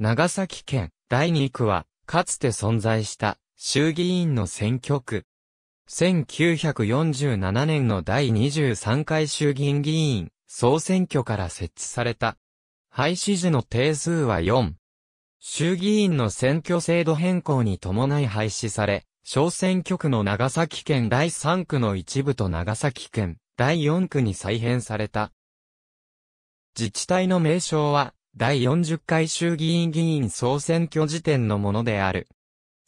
長崎県第2区は、かつて存在した衆議院の選挙区。1947年の第23回衆議院議員総選挙から設置された。廃止時の定数は4。衆議院の選挙制度変更に伴い廃止され、小選挙区の長崎県第3区の一部と長崎県第4区に再編された。自治体の名称は第40回衆議院議員総選挙時点のものである。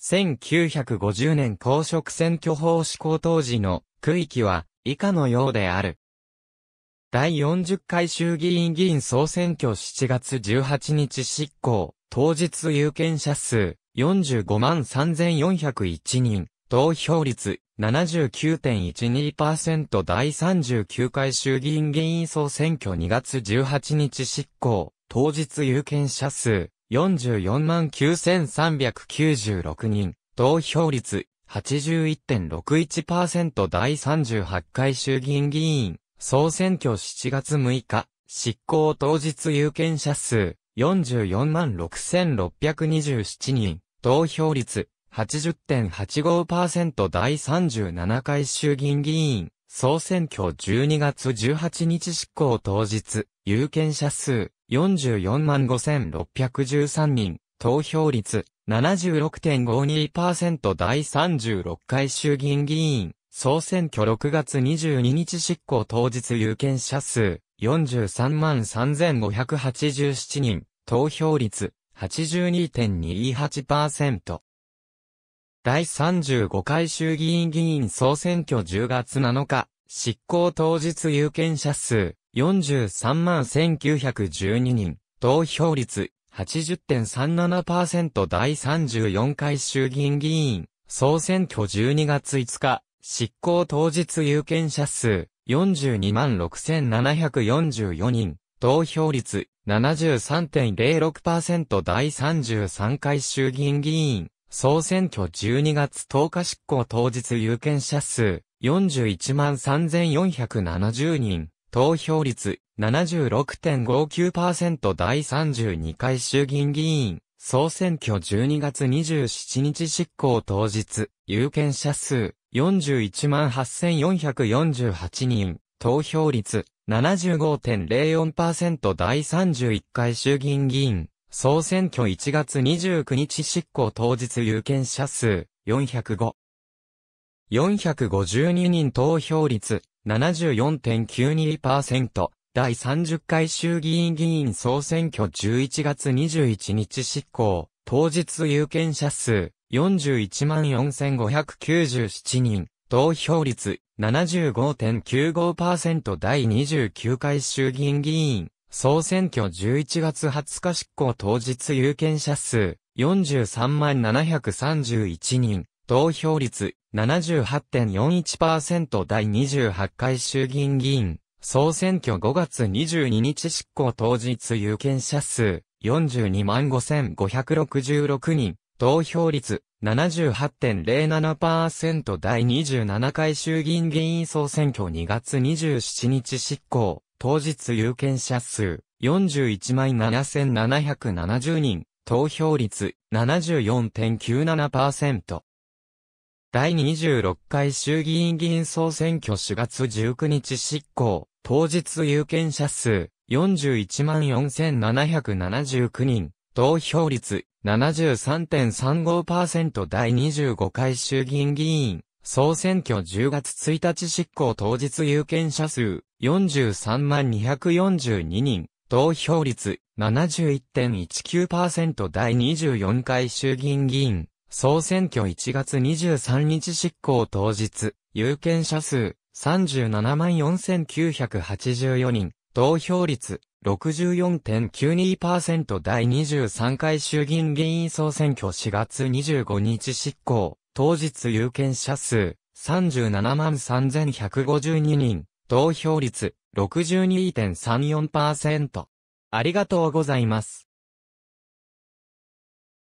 1950年公職選挙法施行当時の区域は以下のようである。第40回衆議院議員総選挙7月18日執行、当日有権者数45万3401人、投票率79.12%第39回衆議院議員総選挙2月18日執行、当日有権者数44万9396人、投票率81.61%第38回衆議院議員、総選挙7月6日、執行当日有権者数44万6627人、投票率80.85%第37回衆議院議員、総選挙12月18日執行当日、有権者数44万5613人、投票率76.52%第36回衆議院議員、総選挙6月22日執行当日有権者数43万3587人、投票率82.28%。第35回衆議院議員総選挙10月7日、執行当日有権者数43万1912人、投票率80.37%第34回衆議院議員、総選挙12月5日、執行当日有権者数42万6744人、投票率73.06%第33回衆議院議員、総選挙12月10日執行当日有権者数41 3470人、投票率76.59%第32回衆議院議員、総選挙12月27日執行当日、有権者数41 8448人、投票率75.04%第31回衆議院議員、総選挙1月29日執行当日有権者数405、452人投票率74.92%第30回衆議院議員総選挙11月21日執行当日有権者数41 4597人投票率75.95%第29回衆議院議員総選挙11月20日執行当日有権者数43万731人投票率78.41%第28回衆議院議員、総選挙5月22日執行当日有権者数42 5566人、投票率78.07%第27回衆議院議員総選挙2月27日執行、当日有権者数41 7770人、投票率74.97%。第26回衆議院議員総選挙4月19日執行、当日有権者数414,779人、投票率73.35%第25回衆議院議員、総選挙10月1日執行当日有権者数432,242人、投票率71.19%第24回衆議院議員、総選挙1月23日執行当日、有権者数374,984人、投票率64.92%第23回衆議院議員総選挙4月25日執行、当日有権者数373,152人、投票率62.34%。ありがとうございます。